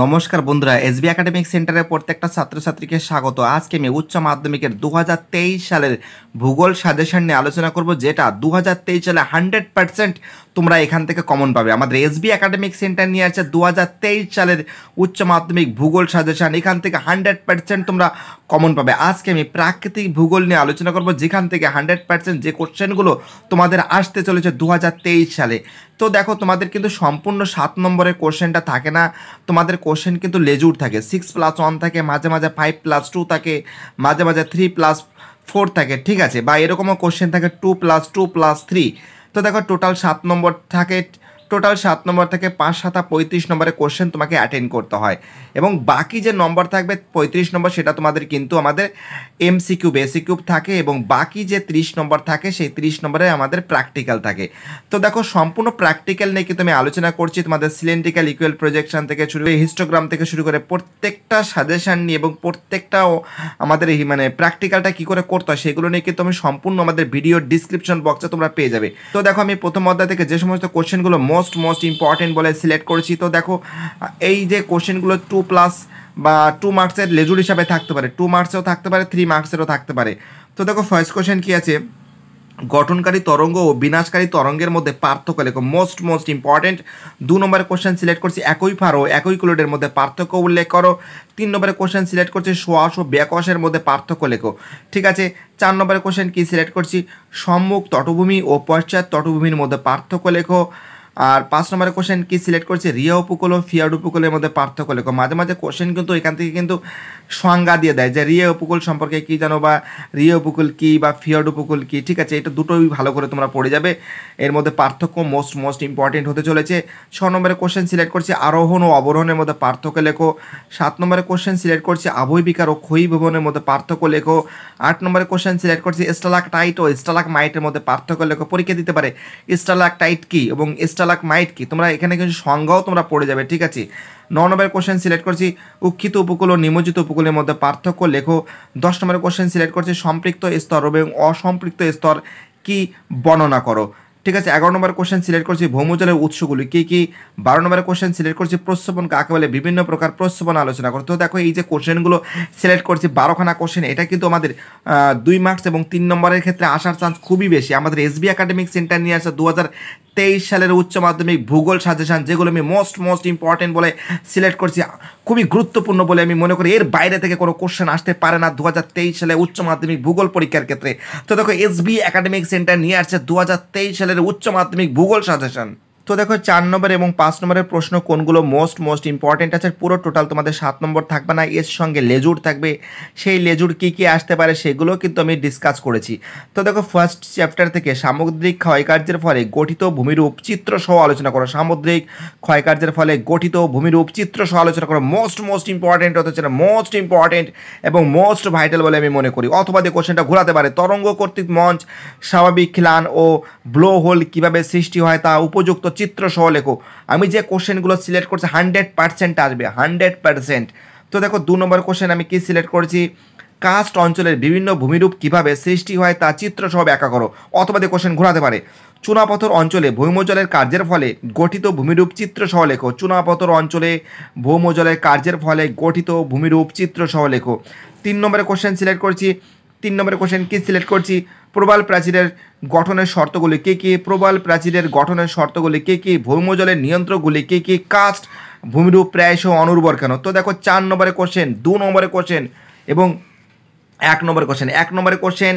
নমস্কার বন্ধুরা S B academic সেন্টারের প্রত্যেকটা ছাত্রছাত্রীকে স্বাগত আজকে আমি উচ্চ মাধ্যমিকের দু সালের ভূগোল সাজেশন নিয়ে আলোচনা করব যেটা দু সালে হান্ড্রেড পারসেন্ট তোমরা এখান থেকে কমন পাবে আমাদের এস বি একাডেমিক সেন্টার নিয়ে আছে দু সালের উচ্চ মাধ্যমিক ভূগোল সাজেশন এখান থেকে হান্ড্রেড পারসেন্ট তোমরা কমন পাবে আজকে আমি প্রাকৃতিক ভূগোল নিয়ে আলোচনা করব যেখান থেকে হান্ড্রেড পারসেন্ট যে কোশ্চেনগুলো তোমাদের আসতে চলেছে দু সালে তো দেখো তোমাদের কিন্তু সম্পূর্ণ সাত নম্বরের কোশ্চেনটা থাকে না তোমাদের কোশ্চেন কিন্তু লেজুর থাকে সিক্স প্লাস ওয়ান থাকে মাঝে মাঝে ফাইভ প্লাস টু থাকে মাঝে মাঝে থ্রি প্লাস ফোর থাকে ঠিক আছে বা এরকমও কোশ্চেন থাকে two plus two plus three তো দেখো টোটাল সাত নম্বর থাকে টোটাল সাত নম্বর থেকে পাঁচ সাতা পঁয়ত্রিশ নম্বরে কোশ্চেন তোমাকে অ্যাটেন্ড করতে হয় এবং বাকি যে নম্বর থাকবে পঁয়ত্রিশ নম্বর সেটা তোমাদের কিন্তু আমাদের এমসিকিউ বেসিকিউব থাকে এবং বাকি যে ত্রিশ নম্বর থাকে সেই ত্রিশ নম্বরে আমাদের প্র্যাকটিক্যাল থাকে তো দেখো সম্পূর্ণ প্র্যাকটিক্যাল নিয়ে কিন্তু আমি আলোচনা করছি তোমাদের সিলেন্ডিক্যাল ইকুয়েল প্রজেকশন থেকে শুরু করে হিস্টোগ্রাম থেকে শুরু করে প্রত্যেকটা সাজেশান নিয়ে এবং প্রত্যেকটা আমাদের মানে প্র্যাকটিক্যালটা কী করে করতে হয় সেগুলো নিয়ে কিন্তু আমি সম্পূর্ণ আমাদের ভিডিও ডিসক্রিপশন বক্সে তোমরা পেয়ে যাবে তো দেখো আমি প্রথম অধ্যায় থেকে যে সমস্ত কোশ্চেনগুলো মোস্ট মোস্ট ইম্পর্টেন্ট বলে সিলেক্ট করেছি তো দেখো এই যে কোশ্চেনগুলো টু প্লাস বা টু মার্কসের লেজুর হিসাবে থাকতে পারে টু মার্কসেও থাকতে পারে থ্রি মার্কসেরও থাকতে পারে তো দেখো ফার্স্ট কোশ্চেন কী আছে গঠনকারী তরঙ্গ ও বিনাশকারী তরঙ্গের মধ্যে পার্থক্য লেখো মোস্ট মোস্ট ইম্পর্টেন্ট দু নম্বরে কোশ্চেন সিলেক্ট করছি একই ফারো একই ক্লোডের মধ্যে পার্থক্য উল্লেখ করো তিন নম্বরে কোশ্চেন সিলেক্ট করছি সোয়াস ও ব্যাকশের মধ্যে পার্থক্য লেখো ঠিক আছে চার নম্বরে কোশ্চেন কী সিলেক্ট করছি সম্মুখ তটভূমি ও পশ্চাৎ তটভূমির মধ্যে পার্থক্য লেখো আর পাঁচ নম্বরের কোশ্চেন কি সিলেক্ট করছে রিয়া উপকূল ও ফিয়ার্ড উপকূলের মধ্যে পার্থক্য লেখো মাঝে মাঝে কোশ্চেন কিন্তু এখান থেকে কিন্তু সংজ্ঞা দিয়ে দেয় যে রিয়া উপকূল সম্পর্কে কি জানো বা রিয়া উপকূল কি বা ফিয়ার্ড উপকূল কি ঠিক আছে এটা দুটোই ভালো করে তোমরা পড়ে যাবে এর মধ্যে পার্থক্য মোস্ট মোস্ট ইম্পর্টেন্ট হতে চলেছে ছ নম্বরের কোশ্চেন সিলেক্ট করছে আরোহণ ও অবরোহণের মধ্যে পার্থক্য লেখো সাত নম্বরের কোশ্চেন সিলেক্ট করছে আবহবিকার ও ক্ষয়ী ভবনের মধ্যে পার্থক্য লেখো আট নম্বরের কোশ্চেন সিলেক্ট করছে স্টালাক টাইট ও স্টালাক মাইটের মধ্যে পার্থক্য লেখো পরীক্ষা দিতে পারে স্টালাক টাইট কি এবং স্টাল চালাক মাইট কি তোমরা এখানে কিছু সংজ্ঞাও তোমরা পড়ে যাবে ঠিক আছে ন নম্বরের কোশ্চেন সিলেক্ট করছি উক্ষিত উপকূল ও নিমজ্জিত উপকূলের মধ্যে পার্থক্য লেখো দশ নম্বরের কোশ্চেন সিলেক্ট করছি সম্পৃক্ত স্তর এবং অসম্পৃক্ত স্তর কি বর্ণনা করো ঠিক আছে এগারো নম্বর কোশ্চেন সিলেক্ট করছি ভৌমজলের উৎসগুলি কী কী বারো নম্বর কোশ্চেন সিলেক্ট করছি প্রস্রবণ কাকে বলে বিভিন্ন প্রকার প্রস্রবণ আলোচনা করতে তো দেখো এই যে কোশ্চেনগুলো সিলেক্ট করছি বারোখানা কোশ্চেন এটা কিন্তু আমাদের দুই মার্কস এবং তিন নম্বরের ক্ষেত্রে আসার চান্স খুবই বেশি আমাদের এসবি একাডেমিক সেন্টার নিয়ে আসা দু তেইশ সালের উচ্চ মাধ্যমিক ভূগোল সাজেশান যেগুলো আমি মোস্ট মোস্ট ইম্পর্টেন্ট বলে সিলেক্ট করছি খুবই গুরুত্বপূর্ণ বলে আমি মনে করি এর বাইরে থেকে কোনো কোশ্চেন আসতে পারে না দু সালে উচ্চ মাধ্যমিক ভূগোল পরীক্ষার ক্ষেত্রে তো দেখো এসবি একাডেমিক সেন্টার নিয়ে আসছে দু সালের সালের উচ্চ মাধ্যমিক ভূগোল সাজেশন তো দেখো চার নম্বর এবং পাঁচ নম্বরের প্রশ্ন কোনগুলো মোস্ট মোস্ট ইম্পর্টেন্ট আছে পুরো টোটাল তোমাদের সাত নম্বর থাকবে না এর সঙ্গে লেজুর থাকবে সেই লেজুর কি কি আসতে পারে সেগুলো কিন্তু আমি ডিসকাস করেছি তো দেখো ফার্স্ট চ্যাপ্টার থেকে সামুদ্রিক ক্ষয়কার্যের ফলে গঠিত ভূমিরূপ চিত্র সহ আলোচনা করো সামুদ্রিক ক্ষয়কার্যের ফলে গঠিত ভূমিরূপ চিত্র সহ আলোচনা করো মোস্ট মোস্ট ইম্পর্টেন্ট অথচ মোস্ট ইম্পর্টেন্ট এবং মোস্ট ভাইটাল বলে আমি মনে করি অথবা দিয়ে কোশ্চেনটা ঘোরাতে পারে তরঙ্গ কর্তৃক মঞ্চ স্বাভাবিক খিলান ও ব্লো হোল কীভাবে সৃষ্টি হয় তা উপযুক্ত চিত্র সহ লেখো আমি যে কোশ্চেনগুলো সিলেক্ট করছি হান্ড্রেড পার্সেন্ট আসবে হান্ড্রেড পার্সেন্ট তো দেখো দু নম্বর কোশ্চেন আমি কি সিলেক্ট করছি কাস্ট অঞ্চলের বিভিন্ন ভূমিরূপ কিভাবে সৃষ্টি হয় তা চিত্র সহ ব্যাখ্যা করো অথবা দিয়ে কোশ্চেন ঘোরাতে পারে চুনাপথর অঞ্চলে ভৌমজলের কার্যের ফলে গঠিত ভূমিরূপ চিত্র সহ লেখো চুনাপথর অঞ্চলে ভৌমজলের কার্যের ফলে গঠিত ভূমিরূপ চিত্র সহ লেখো তিন নম্বরে কোশ্চেন সিলেক্ট করছি তিন নম্বরের কোশ্চেন কী সিলেক্ট করছি প্রবাল প্রাচীরের গঠনের শর্তগুলি কে কী প্রবাল প্রাচীরের গঠনের শর্তগুলি কে কী ভৌমজলের নিয়ন্ত্রকগুলি কে কী কাস্ট ভূমিরূপ প্রায়শ অনুর্বর কেন তো দেখো চার নম্বরের কোশ্চেন দু নম্বরের কোশ্চেন এবং এক নম্বরের কোশ্চেন এক নম্বরের কোশ্চেন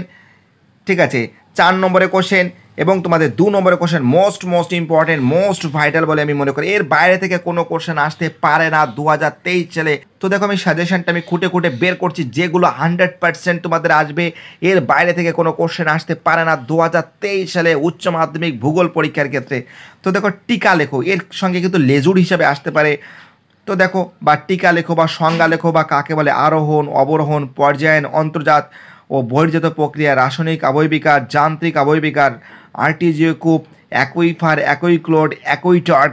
ঠিক আছে চার নম্বরের কোশ্চেন এবং তোমাদের দু নম্বরের question most most important most vital বলে আমি মনে করি এর বাইরে থেকে কোনো কোশ্চেন আসতে পারে না দু হাজার তেইশ সালে তো দেখো আমি সাজেশনটা আমি খুঁটে খুঁটে বের করছি যেগুলো হান্ড্রেড পার্সেন্ট তোমাদের আসবে এর বাইরে থেকে কোনো কোশ্চেন আসতে পারে না দু হাজার তেইশ সালে উচ্চ মাধ্যমিক ভূগোল পরীক্ষার ক্ষেত্রে তো দেখো টিকা লেখো এর সঙ্গে কিন্তু লেজুর হিসাবে আসতে পারে তো দেখো বা টিকা লেখো বা সংজ্ঞা লেখো বা কাকে বলে আরোহণ অবরোহণ পর্যায়ন অন্তর্জাত ও বহির্জাত প্রক্রিয়া রাসায়নিক আবয়বিকার যান্ত্রিক আবয়বিকার আরটিজিও কূপ একই ফার একই ক্লোড একই টট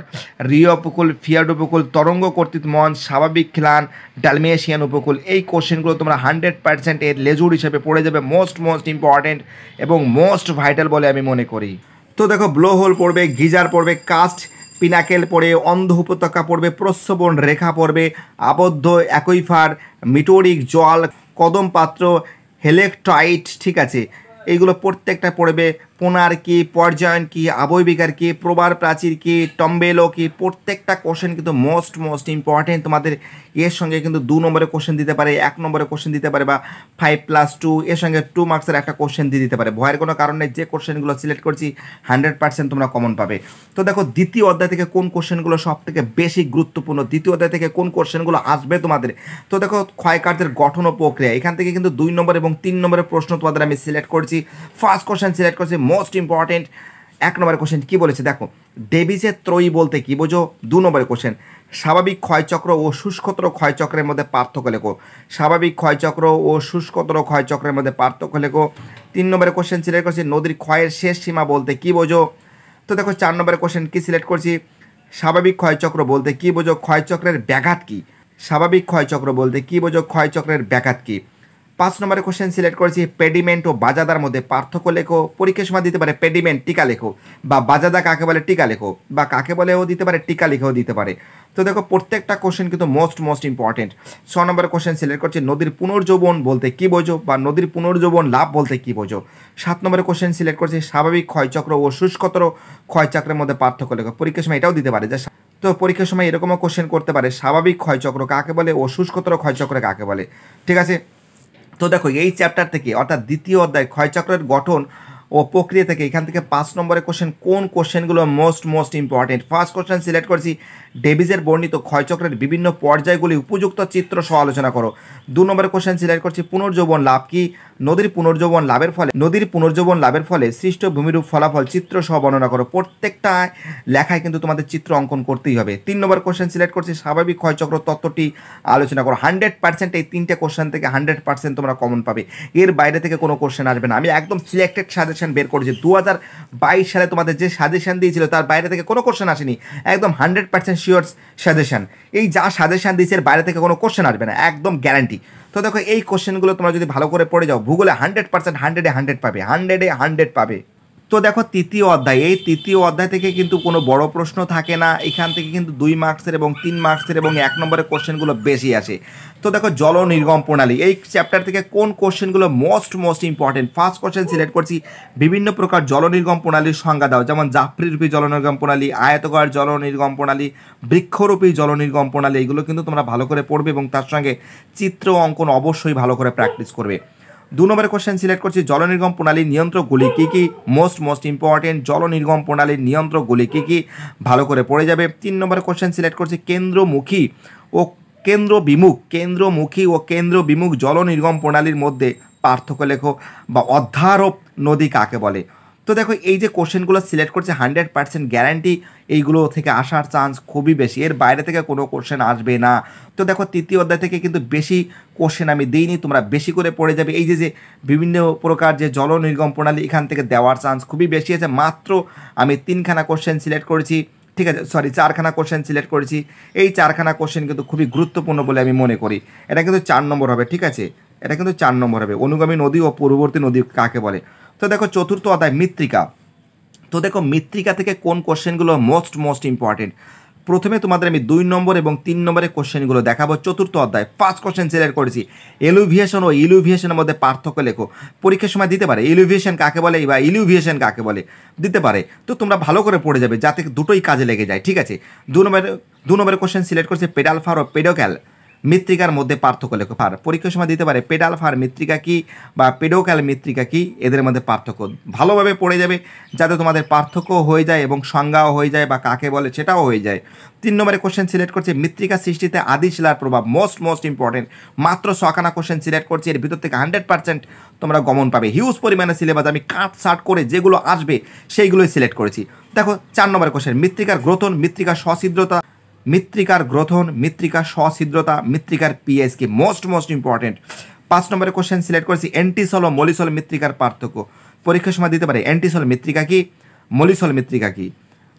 রিও উপকূল ফিয়ার্ড উপকূল তরঙ্গ কর্তৃত মন স্বাভাবিক খিলান ডালমেশিয়ান উপকূল এই কোশ্চেনগুলো তোমরা হান্ড্রেড পার্সেন্ট এর লেজুর হিসেবে পড়ে যাবে মোস্ট মোস্ট ইম্পর্ট্যান্ট এবং মোস্ট ভাইটাল বলে আমি মনে করি তো দেখো ব্লো হোল পড়বে গিজার পড়বে কাস্ট পিনাকেল পড়ে অন্ধ উপত্যকা পড়বে প্রস্রবণ রেখা পড়বে আবদ্ধ একইফার মিটোরিক জল কদম পাত্র হেলেকট্রাইট ঠিক আছে এইগুলো প্রত্যেকটা পড়বে কোনার কি পর্যায়ন কি আবয়বিকার কি প্রবার প্রাচীর কি টম্বেলো কি প্রত্যেকটা কোশ্চেন কিন্তু মোস্ট মোস্ট ইম্পর্টেন্ট তোমাদের এর সঙ্গে কিন্তু দু নম্বরে কোশ্চেন দিতে পারে এক নম্বরে কোশ্চেন দিতে পারে বা ফাইভ প্লাস টু এর সঙ্গে টু মার্কসের একটা কোশ্চেন দিয়ে দিতে পারে ভয়ের কোনো কারণে যে কোশ্চেনগুলো সিলেক্ট করছি হান্ড্রেড পার্সেন্ট তোমরা কমন পাবে তো দেখো দ্বিতীয় অধ্যায় থেকে কোন কোশ্চেনগুলো সব থেকে বেশি গুরুত্বপূর্ণ দ্বিতীয় অধ্যায় থেকে কোন কোশ্চেনগুলো আসবে তোমাদের তো দেখো ক্ষয়কার্যের গঠন ও প্রক্রিয়া এখান থেকে কিন্তু দুই নম্বর এবং তিন নম্বরের প্রশ্ন তোমাদের আমি সিলেক্ট করছি ফার্স্ট কোশ্চেন সিলেক্ট করছি মোস্ট ইম্পর্টেন্ট এক নম্বরের কোশ্চেন কী বলেছে দেখো ডেভিসের ত্রয়ী বলতে কী বোঝো দু নম্বরের কোশ্চেন স্বাভাবিক ক্ষয়চক্র ও শুষ্কতর ক্ষয়চক্রের মধ্যে পার্থক্য লেখো স্বাভাবিক ক্ষয়চক্র ও শুষ্কতর ক্ষয়চক্রের মধ্যে পার্থক্য লেখো তিন নম্বরের কোশ্চেন সিলেক্ট করছি নদীর ক্ষয়ের শেষ সীমা বলতে কী বোঝো তো দেখো চার নম্বরের কোশ্চেন কী সিলেক্ট করছি স্বাভাবিক ক্ষয়চক্র বলতে কী বোঝো ক্ষয়চক্রের ব্যাঘাত কী স্বাভাবিক ক্ষয়চক্র বলতে কী বোঝো ক্ষয়চক্রের ব্যাঘাত কী পাঁচ নম্বরে কোশ্চেন সিলেক্ট করেছি পেডিমেন্ট ও বাজাদার মধ্যে পার্থক্য লেখো পরীক্ষার সময় দিতে পারে পেডিমেন্ট টিকা লেখো বা বাজাদা কাকে বলে টিকা লেখো বা কাকে বলেও দিতে পারে টিকা লিখেও দিতে পারে তো দেখো প্রত্যেকটা কোশ্চেন কিন্তু মোস্ট মোস্ট ইম্পর্টেন্ট ছ নম্বরের কোশ্চেন সিলেক্ট করছে নদীর পুনর্জীবন বলতে কী বোঝো বা নদীর পুনর্জীবন লাভ বলতে কী বোঝো সাত নম্বরে কোশ্চেন সিলেক্ট করছে স্বাভাবিক ক্ষয়চক্র ও শুষ্কতর ক্ষয়চক্রের মধ্যে পার্থক্য লেখো পরীক্ষার সময় এটাও দিতে পারে যে তো পরীক্ষার সময় এরকমও কোশ্চেন করতে পারে স্বাভাবিক ক্ষয়চক্র কাকে বলে ও শুষ্কতর ক্ষয়চক্র কাকে বলে ঠিক আছে তো দেখো এই চ্যাপ্টার থেকে অর্থাৎ দ্বিতীয় অধ্যায় ক্ষয়চক্রের গঠন ও প্রক্রিয়া থেকে এখান থেকে পাঁচ নম্বরের কোশ্চেন কোন কোশ্চেনগুলো most most important first question select করেছি ডেভিজের বর্ণিত ক্ষয়চক্রের বিভিন্ন পর্যায়গুলি উপযুক্ত চিত্র সহ আলোচনা করো দু নম্বরের কোশ্চেন সিলেক্ট করছি পুনর্যৌবন লাভ কী নদীর পুনর্জীবন লাভের ফলে নদীর পুনর্জীবন লাভের ফলে সৃষ্ট ভূমিরূপ ফলাফল চিত্র সহ বর্ণনা করো প্রত্যেকটা লেখায় কিন্তু তোমাদের চিত্র অঙ্কন করতেই হবে তিন নম্বর কোশ্চেন সিলেক্ট করছি স্বাভাবিক ক্ষয়চক্র তত্ত্বটি আলোচনা করো হান্ড্রেড পার্সেন্ট এই তিনটে কোশ্চেন থেকে হান্ড্রেড পার্সেন্ট তোমরা কমন পাবে এর বাইরে থেকে কোনো কোশ্চেন আসবে না আমি একদম সিলেক্টেড সাজেশন বের করেছি দু হাজার বাইশ সালে তোমাদের যে সাজেশন দিয়েছিল তার বাইরে থেকে কোনো কোশ্চেন আসেনি একদম হান্ড্রেড পার্সেন্ট শিওর সাজেশন এই যা সাজেশন দিয়েছে এর বাইরে থেকে কোনো কোশ্চেন আসবে না একদম গ্যারান্টি তো দেখো এই কোশ্চেনগুলো তোমরা যদি ভালো করে পড়ে যাও ভূগোলে হান্ড্রেড পার্সেন্ট হান্ড্রেডে হান্ড্রেড পাবে হান্ড্রেডে হান্ড্রেড পাবে তো দেখো তৃতীয় অধ্যায় এই তৃতীয় অধ্যায় থেকে কিন্তু কোনো বড় প্রশ্ন থাকে না এখান থেকে কিন্তু দুই মার্কসের এবং তিন মার্কসের এবং এক নম্বরের কোশ্চেনগুলো বেশি আসে তো দেখো জল নির্গম প্রণালী এই চ্যাপ্টার থেকে কোন কোশ্চেনগুলো most most important first question select করছি বিভিন্ন প্রকার জল নির্গম প্রণালীর সংজ্ঞা দাও যেমন জাফরিরূপী জল নির্গম প্রণালী আয়তকার জল নির্গম প্রণালী বৃক্ষরূপী জল নির্গম প্রণালী এগুলো কিন্তু তোমরা ভালো করে পড়বে এবং তার সঙ্গে চিত্র অঙ্কন অবশ্যই ভালো করে প্র্যাকটিস করবে দু নম্বরের কোশ্চেন সিলেক্ট করছি জল নির্গম প্রণালীর নিয়ন্ত্রকগুলি কী কী মোস্ট মোস্ট ইম্পর্টেন্ট জল নির্গম প্রণালীর নিয়ন্ত্রকগুলি কী কী ভালো করে পড়ে যাবে তিন নম্বরের কোশ্চেন সিলেক্ট করছি কেন্দ্রমুখী ও কেন্দ্র বিমুখ কেন্দ্রমুখী ও কেন্দ্র বিমুখ জল নির্গম প্রণালীর মধ্যে পার্থক্য লেখো বা অধ্যারোপ নদী কাকে বলে তো দেখো এই যে কোশ্চেনগুলো সিলেক্ট করছে হান্ড্রেড পার্সেন্ট গ্যারান্টি এইগুলো থেকে আসার চান্স খুবই বেশি এর বাইরে থেকে কোনো কোশ্চেন আসবে না তো দেখো তৃতীয় অধ্যায় থেকে কিন্তু বেশি কোশ্চেন আমি দিইনি তোমরা বেশি করে পড়ে যাবে এই যে যে বিভিন্ন প্রকার যে জল নির্গম প্রণালী এখান থেকে দেওয়ার চান্স খুবই বেশি আছে মাত্র আমি তিনখানা কোশ্চেন সিলেক্ট করেছি ঠিক আছে সরি চারখানা কোশ্চেন সিলেক্ট করেছি এই চারখানা কোশ্চেন কিন্তু খুবই গুরুত্বপূর্ণ বলে আমি মনে করি এটা কিন্তু চার নম্বর হবে ঠিক আছে এটা কিন্তু চার নম্বর হবে অনুগামী নদী ও পূর্ববর্তী নদী কাকে বলে তো দেখো চতুর্থ অধ্যায় মৃত্তিকা তো দেখো মৃত্তিকা থেকে কোন কোশ্চেনগুলো মোস্ট মোস্ট ইম্পর্টেন্ট প্রথমে তোমাদের আমি দুই নম্বর এবং তিন নম্বরের কোশ্চেনগুলো দেখাবো চতুর্থ অধ্যায় ফার্স্ট কোশ্চেন সিলেক্ট করেছি এলুভিয়েশন ও ইলুভিয়েশনের মধ্যে পার্থক্য লেখো পরীক্ষার সময় দিতে পারে এলুভিয়েশন কাকে বলে বা ইলুভিয়েশন কাকে বলে দিতে পারে তো তোমরা ভালো করে পড়ে যাবে যাতে দুটোই কাজে লেগে যায় ঠিক আছে দু নম্বরের দু নম্বরের কোশ্চেন সিলেক্ট করেছি পেডালফার ও পেডোক্যাল মৃত্তিকার মধ্যে পার্থক্য লেখ ফার পরীক্ষার সময় দিতে পারে পেডাল ফার মৃত্তিকা কি বা পেডোকাল মৃত্তিকা কি এদের মধ্যে পার্থক্য ভালোভাবে পড়ে যাবে যাতে তোমাদের পার্থক্য হয়ে যায় এবং সংজ্ঞাও হয়ে যায় বা কাকে বলে সেটাও হয়ে যায় তিন নম্বরে কোশ্চেন সিলেক্ট করছে মৃত্তিকা সৃষ্টিতে আদি শিলার প্রভাব মোস্ট মোস্ট ইম্পর্টেন্ট মাত্র সখানা কোশ্চেন সিলেক্ট করছি এর ভিতর থেকে হান্ড্রেড পার্সেন্ট তোমরা গমন পাবে হিউজ পরিমাণে সিলেবাস আমি কাট সাট করে যেগুলো আসবে সেইগুলোই সিলেক্ট করেছি দেখো চার নম্বরে কোশ্চেন মৃত্তিকার গ্রথন মৃত্তিকার সছিদ্রতা মৃত্তিকার গ্রথন মৃত্তিকার সছিদ্রতা মৃত্তিকার পিএস কি মোস্ট মোস্ট ইম্পর্টেন্ট পাঁচ নম্বরের কোশ্চেন সিলেক্ট করেছি অ্যান্টিসল ও মলিসল মৃত্তিকার পার্থক্য পরীক্ষার সময় দিতে পারে অ্যান্টিসল মৃত্তিকা কি মলিসল মৃত্তিকা কি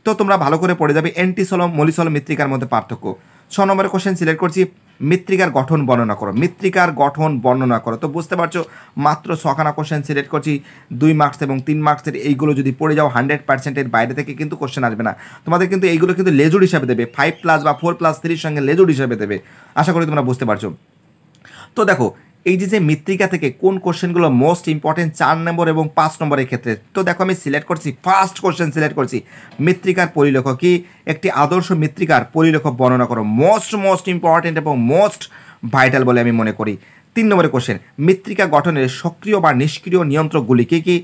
তো তোমরা ভালো করে পড়ে যাবে অ্যান্টিসল মলিসল মৃত্তিকার মধ্যে পার্থক্য ছ নম্বরের কোশ্চেন সিলেক্ট করছি মৃত্তিকার গঠন বর্ণনা করো মৃত্তিকার গঠন বর্ণনা করো তো বুঝতে পারছো মাত্র ছখানা কোশ্চেন সিলেক্ট করছি দুই মার্কস এবং তিন মার্কসের এইগুলো যদি পড়ে যাও হান্ড্রেড পার্সেন্টের বাইরে থেকে কিন্তু কোশ্চেন আসবে না তোমাদের কিন্তু এইগুলো কিন্তু লেজুর হিসাবে দেবে ফাইভ প্লাস বা ফোর প্লাস থ্রির সঙ্গে লেজুর হিসাবে দেবে আশা করি তোমরা বুঝতে পারছো তো দেখো এই যে যে মৃত্তিকা থেকে কোন কোশ্চেনগুলো মোস্ট ইম্পর্টেন্ট চার নম্বর এবং পাঁচ নম্বরের ক্ষেত্রে তো দেখো আমি সিলেক্ট করছি ফার্স্ট কোশ্চেন সিলেক্ট করছি মৃত্তিকার পরিলেখ কি একটি আদর্শ মৃত্তিকার পরিলেখ বর্ণনা করো মোস্ট মোস্ট ইম্পর্টেন্ট এবং মোস্ট ভাইটাল বলে আমি মনে করি তিন নম্বরের কোশ্চেন মৃত্তিকা গঠনের সক্রিয় বা নিষ্ক্রিয় নিয়ন্ত্রকগুলি কী কী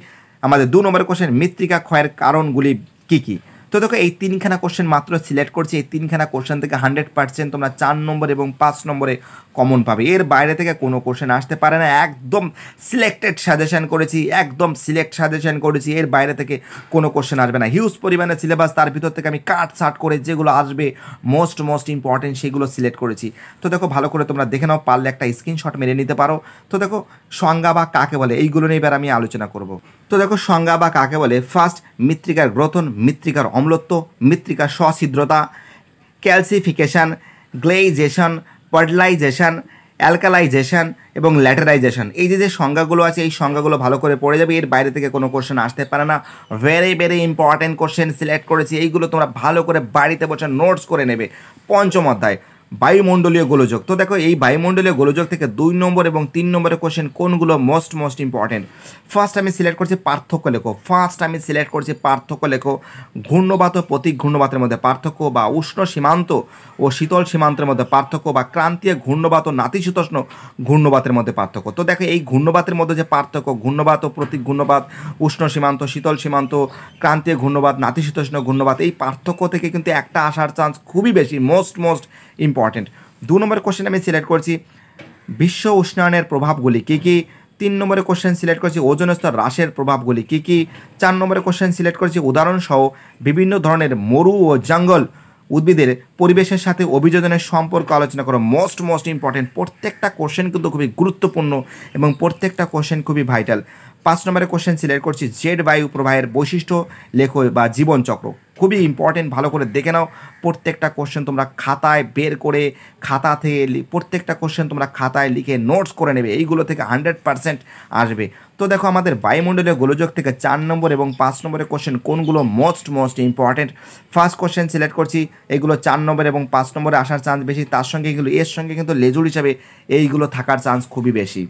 আমাদের দু নম্বরের কোশ্চেন মৃত্তিকা ক্ষয়ের কারণগুলি কী কী তো দেখো এই তিনখানা কোশ্চেন মাত্র সিলেক্ট করছি এই তিনখানা কোশ্চেন থেকে হান্ড্রেড পার্সেন্ট তোমরা চার নম্বর এবং পাঁচ নম্বরে কমন পাবে এর বাইরে থেকে কোনো কোশ্চেন আসতে পারে না একদম সিলেক্টেড সাজেশান করেছি একদম সিলেক্ট সাজেশান করেছি এর বাইরে থেকে কোনো কোশ্চেন আসবে না হিউজ পরিমাণে সিলেবাস তার ভিতর থেকে আমি কাট সাট করে যেগুলো আসবে মোস্ট মোস্ট ইম্পর্টেন্ট সেগুলো সিলেক্ট করেছি তো দেখো ভালো করে তোমরা দেখে নাও পারলে একটা স্ক্রিনশট মেরে নিতে পারো তো দেখো সংজ্ঞা বা কাকে বলে এইগুলো নিয়ে এবার আমি আলোচনা করব তো দেখো সংজ্ঞা বা কাকে বলে ফার্স্ট মৃত্তিকার গ্রথন মৃত্তিকার অম্লত্ব মৃত্তিকার সছিদ্রতা ক্যালসিফিকেশান গ্লেইজেশন ফার্টিলাইজেশান অ্যালকালাইজেশান এবং ল্যাটারাইজেশান এই যে যে সংজ্ঞাগুলো আছে এই সংজ্ঞাগুলো ভালো করে পড়ে যাবে এর বাইরে থেকে কোনো কোশ্চেন আসতে পারে না very very important question select করেছি এইগুলো তোমরা ভালো করে বাড়িতে বসে নোটস করে নেবে পঞ্চম অধ্যায় বায়ুমণ্ডলীয় গোলযোগ তো দেখো এই বায়ুমণ্ডলীয় গোলযোগ থেকে দুই নম্বর এবং তিন নম্বরের কোয়েশ্চেন কোনগুলো মোস্ট মোস্ট ইম্পর্টেন্ট ফার্স্ট আমি সিলেক্ট করছি পার্থক্য লেখো ফার্স্ট আমি সিলেক্ট করছি পার্থক্য লেখো ঘূর্ণবাত ও প্রতীক ঘূর্ণবাতের মধ্যে পার্থক্য বা উষ্ণ সীমান্ত ও শীতল সীমান্তের মধ্যে পার্থক্য বা ক্রান্তীয় ঘূর্ণবাত ও নাতিশীতোষ্ণ ঘূর্ণবাতের মধ্যে পার্থক্য তো দেখো এই ঘূর্ণবাতের মধ্যে যে পার্থক্য ঘূর্ণবাত ও প্রতীক ঘূর্ণবাত উষ্ণ সীমান্ত শীতল সীমান্ত ক্রান্তীয় ঘূর্ণবাত নাতিশীতোষ্ণ ঘূর্ণবাত এই পার্থক্য থেকে কিন্তু একটা আসার চান্স খুবই বেশি মোস্ট মোস্ট ইম্পর্টেন্ট ইম্পর্টেন্ট দু নম্বর কোশ্চেন আমি সিলেক্ট করছি বিশ্ব উষ্ণায়নের প্রভাবগুলি কী কী তিন নম্বরে কোশ্চেন সিলেক্ট করছি ওজন স্তর হ্রাসের প্রভাবগুলি কী কী চার নম্বরে কোশ্চেন সিলেক্ট করেছি উদাহরণসহ বিভিন্ন ধরনের মরু ও জঙ্গল উদ্ভিদের পরিবেশের সাথে অভিযোজনের সম্পর্ক আলোচনা করো মোস্ট মোস্ট ইম্পর্টেন্ট প্রত্যেকটা কোশ্চেন কিন্তু খুবই গুরুত্বপূর্ণ এবং প্রত্যেকটা কোশ্চেন খুবই ভাইটাল পাঁচ নম্বরে কোশ্চেন সিলেক্ট করছি জেড বায়ু প্রবাহের বৈশিষ্ট্য লেখ বা জীবনচক্র খুবই ইম্পর্টেন্ট ভালো করে দেখে নাও প্রত্যেকটা কোশ্চেন তোমরা খাতায় বের করে খাতা থেকে প্রত্যেকটা কোশ্চেন তোমরা খাতায় লিখে নোটস করে নেবে এইগুলো থেকে হান্ড্রেড পারসেন্ট আসবে তো দেখো আমাদের বায়ুমণ্ডলীয় গোলযোগ থেকে চার নম্বর এবং পাঁচ নম্বরের কোশ্চেন কোনগুলো most most important first question select করছি এগুলো চার নম্বর এবং পাঁচ নম্বরে আসার চান্স বেশি তার সঙ্গে এগুলো এর সঙ্গে কিন্তু লেজুর হিসাবে এইগুলো থাকার চান্স খুবই বেশি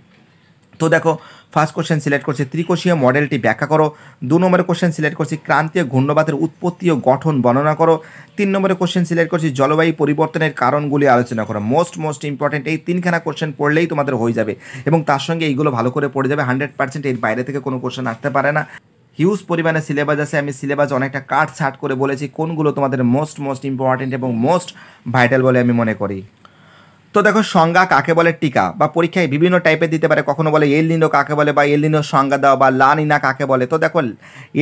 তো দেখো ফার্স্ট কোশ্চেন সিলেক্ট করছে ত্রিকোষীয় মডেলটি ব্যাখ্যা করো দু নম্বরের কোশ্চেন সিলেক্ট করছি ক্রান্তীয় ঘূর্ণবাতের উৎপত্তি ও গঠন বর্ণনা করো তিন নম্বরের কোশ্চেন সিলেক্ট করছি জলবায়ু পরিবর্তনের কারণগুলি আলোচনা করো মোস্ট মোস্ট ইম্পর্টেন্ট এই তিনখানা কোশ্চেন পড়লেই তোমাদের হয়ে যাবে এবং তার সঙ্গে এইগুলো ভালো করে পড়ে যাবে হান্ড্রেড পার্সেন্ট এর বাইরে থেকে কোনো কোশ্চেন আসতে পারে না হিউজ পরিমাণে সিলেবাস আছে আমি সিলেবাস অনেকটা কাট ছাট করে বলেছি কোনগুলো তোমাদের মোস্ট মোস্ট ইম্পর্টেন্ট এবং মোস্ট ভাইটাল বলে আমি মনে করি তো দেখো সংজ্ঞা কাকে বলে টিকা বা পরীক্ষায় বিভিন্ন টাইপের দিতে পারে কখনো বলে এল নিনো কাকে বলে বা এল নিনো সংজ্ঞা দেওয়া বা লা নিনা কাকে বলে তো দেখো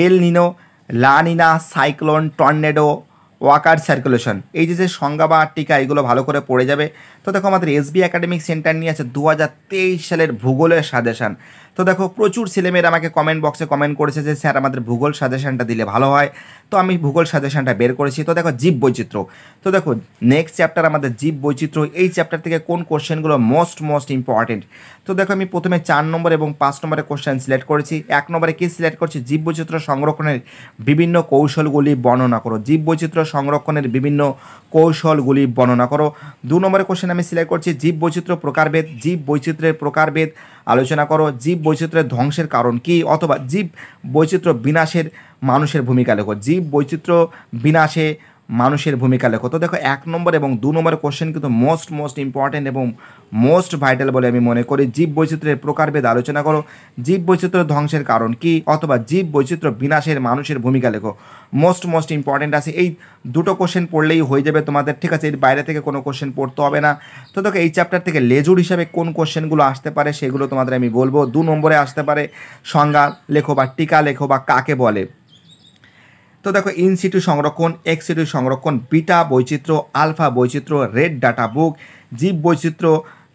El Nino La Nina cyclone tornado Walker circulation এই যে যে সংজ্ঞা বা টিকা এগুলো ভালো করে পড়ে যাবে তো দেখো আমাদের এসবি একাডেমিক সেন্টার নিয়ে আছে দু সালের ভূগোলের সাজেশান তো দেখো প্রচুর ছেলেমেয়েরা আমাকে কমেন্ট বক্সে কমেন্ট করেছে যে স্যার আমাদের ভূগোল সাজেশনটা দিলে ভালো হয় তো আমি ভূগোল সাজেশনটা বের করেছি তো দেখো জীব বৈচিত্র্য তো দেখো নেক্সট চ্যাপ্টার আমাদের জীব বৈচিত্র্য এই চ্যাপ্টার থেকে কোন কোশ্চেনগুলো মোস্ট মোস্ট ইম্পর্টেন্ট তো দেখো আমি প্রথমে চার নম্বর এবং পাঁচ নম্বরে কোশ্চেন সিলেক্ট করেছি এক নম্বরে কী সিলেক্ট করছি জীব বৈচিত্র্য সংরক্ষণের বিভিন্ন কৌশলগুলি বর্ণনা করো জীব বৈচিত্র্য সংরক্ষণের বিভিন্ন কৌশলগুলি বর্ণনা করো দু নম্বরে কোশ্চেন আমি সিলেক্ট করছি জীব বৈচিত্র্য প্রকারভেদ জীব বৈচিত্র্যের প্রকারভেদ আলোচনা করো জীব বৈচিত্র্যের ধ্বংসের কারণ কি অথবা জীব বৈচিত্র্য বিনাশের মানুষের ভূমিকা লেখো জীব বৈচিত্র্য বিনাশে মানুষের ভূমিকা লেখো তো দেখো এক নম্বর এবং দু নম্বর কোশ্চেন কিন্তু মোস্ট মোস্ট ইম্পর্ট্যান্ট এবং মোস্ট ভাইটাল বলে আমি মনে করি জীব বৈচিত্র্যের প্রকারভেদ আলোচনা করো জীব বৈচিত্র্য ধ্বংসের কারণ কি অথবা জীব বৈচিত্র্য বিনাশের মানুষের ভূমিকা লেখো মোস্ট মোস্ট ইম্পর্ট্যান্ট আছে এই দুটো কোশ্চেন পড়লেই হয়ে যাবে তোমাদের ঠিক আছে এর বাইরে থেকে কোনো কোশ্চেন পড়তে হবে না তো দেখো এই চ্যাপ্টার থেকে লেজুর হিসাবে কোন কোশ্চেনগুলো আসতে পারে সেগুলো তোমাদের আমি বলবো দু নম্বরে আসতে পারে সংজ্ঞা লেখো বা টিকা লেখো বা কাকে বলে তো দেখো ইনসিটু সংরক্ষণ এক্সিটু সংরক্ষণ বিটা বৈচিত্র্য আলফা বৈচিত্র্য রেড ডাটা বুক জীব বৈচিত্র্য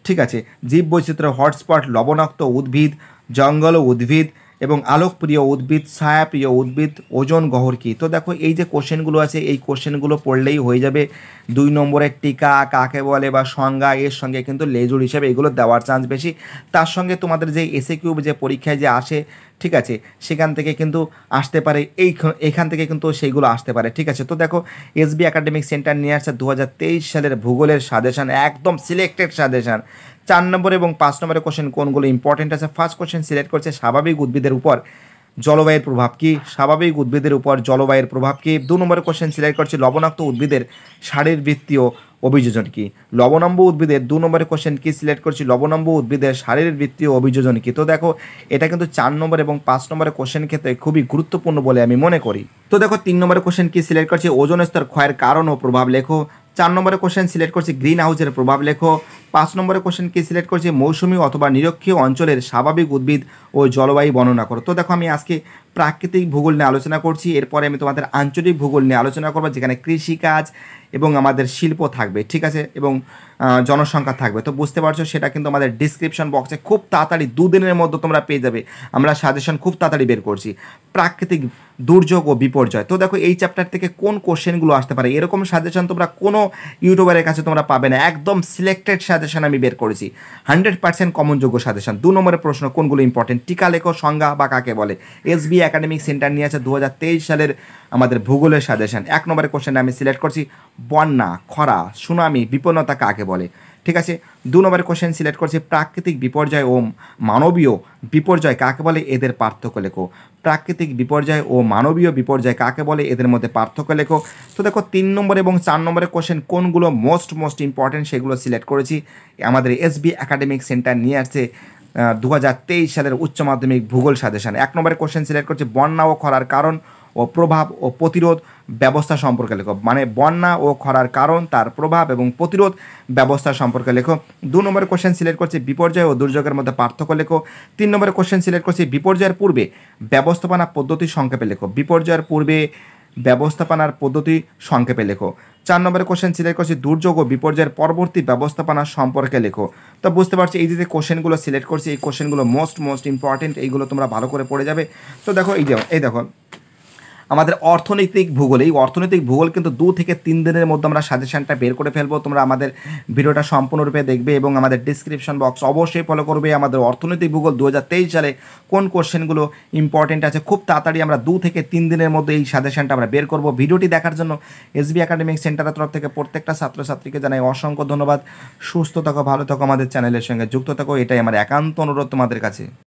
ঠিক আছে জীব বৈচিত্র্য হটস্পট লবণাক্ত উদ্ভিদ জঙ্গল উদ্ভিদ এবং আলোকপ্রিয় উদ্ভিদ ছায়াপ্রিয় উদ্ভিদ ওজন গহর কী তো দেখো এই যে কোশ্চেনগুলো আছে এই কোশ্চেনগুলো পড়লেই হয়ে যাবে দুই নম্বরের টিকা কাকে বলে বা সংজ্ঞা এর সঙ্গে কিন্তু লেজুর হিসাবে এগুলো দেওয়ার চান্স বেশি তার সঙ্গে তোমাদের যে এসে কিউব যে পরীক্ষায় যে আসে ঠিক আছে সেখান থেকে কিন্তু আসতে পারে এই এখান থেকে কিন্তু সেইগুলো আসতে পারে ঠিক আছে তো দেখো এসবি একাডেমিক সেন্টার নিয়ে আসছে দু সালের ভূগোলের সাজেশান একদম সিলেক্টেড সাজেশান চার নম্বর এবং পাঁচ নম্বরের কোশ্চেন কোনগুলো ইম্পর্টেন্ট আছে ফার্স্ট কোশ্চেন সিলেক্ট করছে স্বাভাবিক উদ্ভিদের উপর জলবায়ুর প্রভাব কি স্বাভাবিক উদ্ভিদের উপর জলবায়ুর প্রভাব কি দু নম্বর কোশ্চেন সিলেক্ট করছে লবণাক্ত উদ্ভিদের শারীরবৃত্তীয় অভিযোজন কি লবণাম্ব উদ্ভিদের দু নম্বরে কোশ্চেন কি সিলেক্ট করছি লবণাম্ব উদ্ভিদের শারীরবৃত্তীয় অভিযোজন কি তো দেখো এটা কিন্তু চার নম্বর এবং পাঁচ নম্বরের কোশ্চেন ক্ষেত্রে খুবই গুরুত্বপূর্ণ বলে আমি মনে করি তো দেখো তিন নম্বরের কোশ্চেন কি সিলেক্ট করছি ওজন স্তর ক্ষয়ের কারণ ও প্রভাব লেখো চার নম্বরের কোশ্চেন সিলেক্ট করছি গ্রিন হাউসের প্রভাব লেখো পাঁচ নম্বরের কোশ্চেন কি সিলেক্ট করছে মৌসুমী অথবা নিরক্ষীয় অঞ্চলের স্বাভাবিক উদ্ভিদ ও জলবায়ু বর্ণনা করো তো দেখো আমি আজকে প্রাকৃতিক ভূগোল নিয়ে আলোচনা করছি এরপরে আমি তোমাদের আঞ্চলিক ভূগোল নিয়ে আলোচনা করবো যেখানে কৃষিকাজ এবং আমাদের শিল্প থাকবে ঠিক আছে এবং জনসংখ্যা থাকবে তো বুঝতে পারছো সেটা কিন্তু আমাদের ডিসক্রিপশন বক্সে খুব তাড়াতাড়ি দুদিনের মধ্যে তোমরা পেয়ে যাবে আমরা সাজেশন খুব তাড়াতাড়ি বের করছি প্রাকৃতিক দুর্যোগ ও বিপর্যয় তো দেখো এই চ্যাপ্টার থেকে কোন কোশ্চেনগুলো আসতে পারে এরকম সাজেশন তোমরা কোনো ইউটিউবারের কাছে তোমরা পাবে না একদম সিলেক্টেড সাজেশন আমি বের করেছি হান্ড্রেড পার্সেন্ট কমনযোগ্য সাজেশন দু নম্বরের প্রশ্ন কোনগুলো ইম্পর্টেন্ট টিকা লেখো সংজ্ঞা বা কাকে বলে এস বি একাডেমিক সেন্টার নিয়ে আছে দু সালের আমাদের ভূগোলের সাজেশন এক নম্বরের কোশ্চেন আমি সিলেক্ট করছি বন্যা খরা সুনামি বিপন্নতা কাকে বলে ঠিক আছে দু নম্বরের কোশ্চেন সিলেক্ট করছে প্রাকৃতিক বিপর্যয় ও মানবীয় বিপর্যয় কাকে বলে এদের পার্থক্য লেখো প্রাকৃতিক বিপর্যয় ও মানবীয় বিপর্যয় কাকে বলে এদের মধ্যে পার্থক্য লেখো তো দেখো তিন নম্বর এবং চার নম্বরের কোশ্চেন কোনগুলো মোস্ট মোস্ট ইম্পর্টেন্ট সেগুলো সিলেক্ট করেছি আমাদের এসবি একাডেমিক সেন্টার নিয়ে আসছে দু সালের উচ্চ মাধ্যমিক ভূগোল সাজেশন এক নম্বরের কোশ্চেন সিলেক্ট করছে বন্যা ও খরার কারণ ও প্রভাব ও প্রতিরোধ ব্যবস্থা সম্পর্কে লেখো মানে বন্যা ও খরার কারণ তার প্রভাব এবং প্রতিরোধ ব্যবস্থা সম্পর্কে লেখো দু নম্বর কোশ্চেন সিলেক্ট করছি বিপর্যয় ও দুর্যোগের মধ্যে পার্থক্য লেখো তিন নম্বর কোশ্চেন সিলেক্ট করছি বিপর্যয়ের পূর্বে ব্যবস্থাপনা পদ্ধতি সংক্ষেপে লেখো বিপর্যয়ের পূর্বে ব্যবস্থাপনার পদ্ধতি সংক্ষেপে লেখো চার নম্বরের কোশ্চেন সিলেক্ট করছি দুর্যোগ ও বিপর্যয়ের পরবর্তী ব্যবস্থাপনা সম্পর্কে লেখো তো বুঝতে পারছি এই যে কোশ্চেনগুলো সিলেক্ট করছি এই কোশ্চেনগুলো মোস্ট মোস্ট ইম্পর্টেন্ট এইগুলো তোমরা ভালো করে পড়ে যাবে তো দেখো এই দেখো এই দেখো আমাদের অর্থনৈতিক ভূগোল এই অর্থনৈতিক ভূগোল কিন্তু দু থেকে তিন দিনের মধ্যে আমরা সাজেশনটা বের করে ফেলবো তোমরা আমাদের ভিডিওটা সম্পূর্ণরূপে দেখবে এবং আমাদের ডিসক্রিপশন বক্স অবশ্যই ফলো করবে আমাদের অর্থনৈতিক ভূগোল দু সালে কোন কোশ্চেনগুলো ইম্পর্টেন্ট আছে খুব তাড়াতাড়ি আমরা দু থেকে তিন দিনের মধ্যে এই সাজেশনটা আমরা বের করব ভিডিওটি দেখার জন্য এসবি একাডেমিক সেন্টারের তরফ থেকে প্রত্যেকটা ছাত্রছাত্রীকে জানাই অসংখ্য ধন্যবাদ সুস্থ থাকো ভালো থাকো আমাদের চ্যানেলের সঙ্গে যুক্ত থাকো এটাই আমার একান্ত অনুরোধ তোমাদের কাছে